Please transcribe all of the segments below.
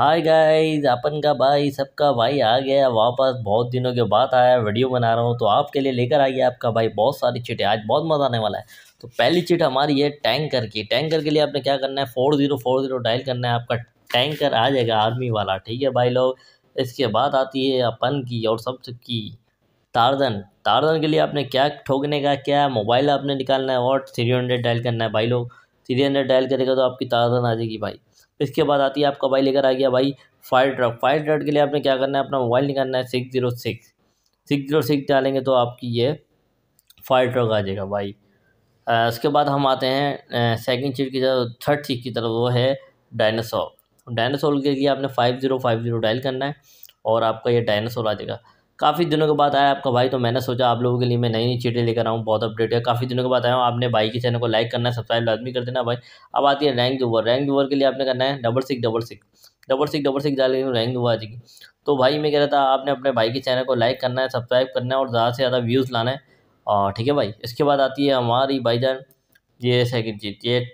hi guys अपन का भाई सबका भाई आ गया वापस बहुत दिनों के बाद आया वीडियो बना रहा हूँ तो आपके लिए लेकर आ गया आपका भाई बहुत सारी चिटें आज बहुत मज़ा आने वाला है तो पहली चिट हमारी है टैंकर की टैंकर के लिए आपने क्या करना है four zero four zero dial करना है आपका टैंकर आ जाएगा आर्मी वाला ठीक है भाई लोग इसके बाद आती है अपन की और सब की तारदन तारदन के लिए आपने क्या ठोकने का क्या मोबाइल आपने निकालना है और थ्री हंड्रेड डायल करना है भाई लोग थ्री हंड्रेड डायल करेगा तो आपकी तारदन आ जाएगी भाई इसके बाद आती है आपका भाई लेकर आ गया भाई फायर ड्रग फायर ड्रग के लिए आपने क्या करना है अपना मोबाइल निकालना है six zero six six zero six डालेंगे तो आपकी ये फायर ड्रग आ जाएगा भाई आ, उसके बाद हम आते हैं सेकंड चीट की तरफ थर्ड चीट की तरफ वो है डायनासोर डायनासोर के लिए आपने five zero five zero dial करना है और आपका ये डायनासोर आ जाएगा काफ़ी दिनों के बाद आया आपका भाई तो मैंने सोचा आप लोगों के लिए मैं नई नई चीटें लेकर आऊँ बहुत अपडेट है काफ़ी दिनों के बाद आया हूँ आपने भाई के चैनल को लाइक करना है सब्सक्राइब लाजमी कर देना भाई अब आती है रैंक ओवर रैंक ओवर के लिए आपने करना है double six double six double six double six डालेंगे रैंक ओवर आ जाएगी तो भाई मैं कह रहा था आपने अपने भाई के चैनल को लाइक करना है सब्सक्राइब करना है और ज़्यादा से ज़्यादा व्यूज़ लाना है और ठीक है भाई इसके बाद आती है हमारी भाईजान ये सेकेंड चीज ये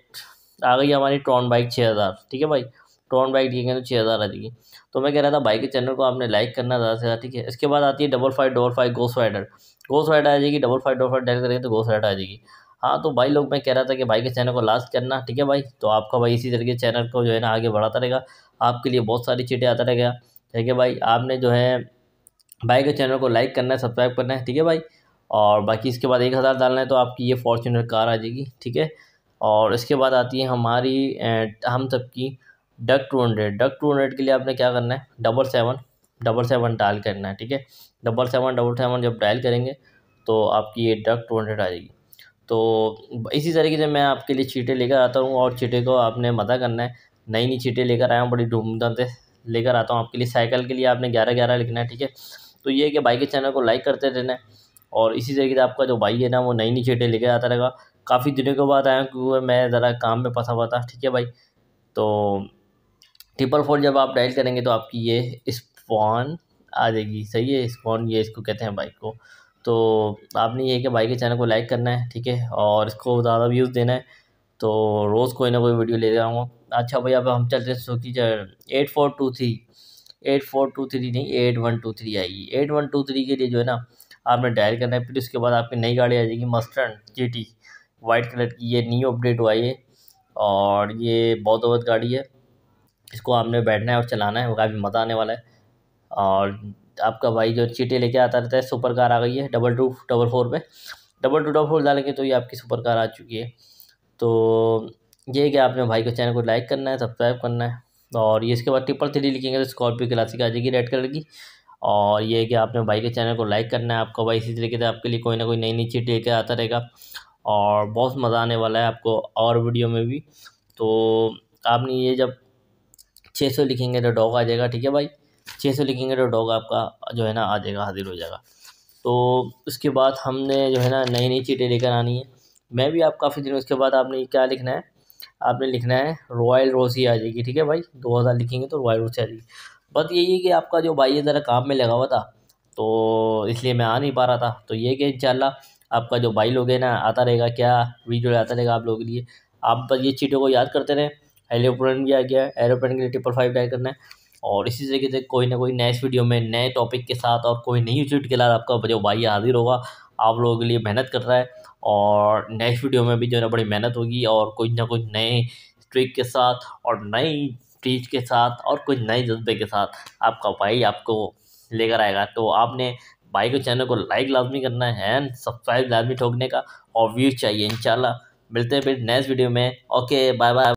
आ गई हमारी ट्रॉन बाइक छः हज़ार ठीक है भाई टॉन बाइक ठीक है तो छः हज़ार आ जाएगी तो मैं कह रहा था बाइक के चैनल को आपने लाइक करना ज़्यादा से ज़्यादा ठीक है इसके बाद आती है डबल फाइव डबल फाइव गोस राइडर गोस राइडर आ जाएगी double five double five dial करेंगे तो गोस राइडर आ जाएगी हाँ तो भाई लोग मैं कह रहा था कि भाई के चैनल को लास्ट करना ठीक है भाई तो आपका भाई इसी तरीके चैनल को जो है ना आगे बढ़ाता रहेगा आपके लिए बहुत सारी चीटें आता रहेगा ठीक है भाई आपने जो है भाई के चैनल को लाइक करना है सब्सक्राइब करना है ठीक है भाई और बाकी इसके बाद एक हज़ार डालना है तो आपकी ये फॉर्चुनर कार आ जाएगी ठीक है और इसके बाद आती है हमारी हम सबकी duck two hundred duck two hundred के लिए आपने क्या करना है double seven double seven dial करना है ठीक है डबल सेवन डबल सेवन जब डायल करेंगे तो आपकी ये डक टू हंड्रेड आ जाएगी तो इसी तरीके से मैं आपके लिए चीटे लेकर आता हूँ और चीटे को आपने मदा करना है नई नई चीटे लेकर आया हूँ बड़ी धूमधाम से लेकर आता हूँ आपके लिए साइकिल के लिए आपने ग्यारह ग्यारह लिखना है ठीक है तो ये है कि भाई के चैनल को लाइक करते रहना है और इसी तरीके से आपका जो भाई है ना वो नई नई चीटें लेकर आता रहेगा काफ़ी दिनों के बाद आया क्योंकि मैं ज़रा काम में फंसा हुआ था ठीक है भाई तो ट्रिपल फोर जब आप डायल करेंगे तो आपकी ये स्पॉन आ जाएगी सही है स्पॉन ये इसको कहते हैं बाइक को तो आपने ये कि बाइक के चैनल को लाइक करना है ठीक है और इसको ज़्यादा व्यूज़ देना है तो रोज़ कोई ना कोई वीडियो ले जाऊँगा अच्छा भाई अब हम चलते हैं सोची eight four two three eight four two three नहीं एट वन टू थ्री आएगी एट वन टू थ्री के लिए जो है ना आपने डायल करना है फिर उसके बाद आपकी नई गाड़ी आ जाएगी Mustang G T white colour की ये न्यू अपडेट हुआ है और ये बहुत बहुत गाड़ी है इसको आपने बैठना है और चलाना है काफ़ी मज़ा आने वाला है और आपका भाई जो चीटे लेके आता रहता है सुपर कार आ गई है डबल टू डबल फोर पे डबल टू डबल फोर डालेंगे तो ये आपकी सुपर कार आ चुकी है तो ये है कि आपने भाई के चैनल को लाइक करना है सब्सक्राइब करना है और ये इसके बाद ट्रिपल थ्री लिखेंगे तो स्कॉर्पियो क्लासिक आ जाएगी रेड कलर की और ये है कि आपने भाई के चैनल को लाइक करना है आपका भाई इसी तरीके से आपके लिए कोई ना कोई नई नई चीट लेके आता रहेगा और बहुत मज़ा आने वाला है आपको और वीडियो में भी तो आपने ये जब छः सौ लिखेंगे तो डॉग आ जाएगा ठीक है भाई छः सौ लिखेंगे तो डॉग आपका जो है ना आ जाएगा हाजिर हो जाएगा तो उसके बाद हमने जो है ना नई नई चीटें लेकर आनी है मैं भी आप काफ़ी दिन उसके बाद आपने क्या लिखना है आपने लिखना है रॉयल रोसी आ जाएगी ठीक है भाई दो हज़ार लिखेंगे तो रॉयल रोसी आ जाएगी बस यही है कि आपका जो भाई है ज़रा काम में लगा हुआ था तो इसलिए मैं आ नहीं पा रहा था तो ये कि इंशाल्लाह आपका जो भाई लोग है ना आता रहेगा क्या वीडियो आता रहेगा आप लोगों के लिए आप बस ये चीज़ों को याद करते रहें एरोप्लेन भी आ गया है एरोप्लेन के लिए ट्रिपल फाइव ट्राई करना है और इसी तरीके से कोई ना कोई नेक्स्ट वीडियो में नए टॉपिक के साथ और कोई नई चीट के साथ आपका जो भाई हाजिर होगा आप लोगों के लिए मेहनत कर रहा है और नेक्स्ट वीडियो में भी जो है ना बड़ी मेहनत होगी और कुछ ना कुछ नए ट्रिक के साथ और नई चीज के साथ और कुछ नए जज्बे के साथ आपका भाई आपको लेकर आएगा तो आपने भाई के चैनल को लाइक लाजमी करना है एंड सब्सक्राइब लाजमी ठोकने का और व्यूज़ चाहिए इंशाल्लाह मिलते हैं फिर नेक्स्ट वीडियो में ओके बाय बाय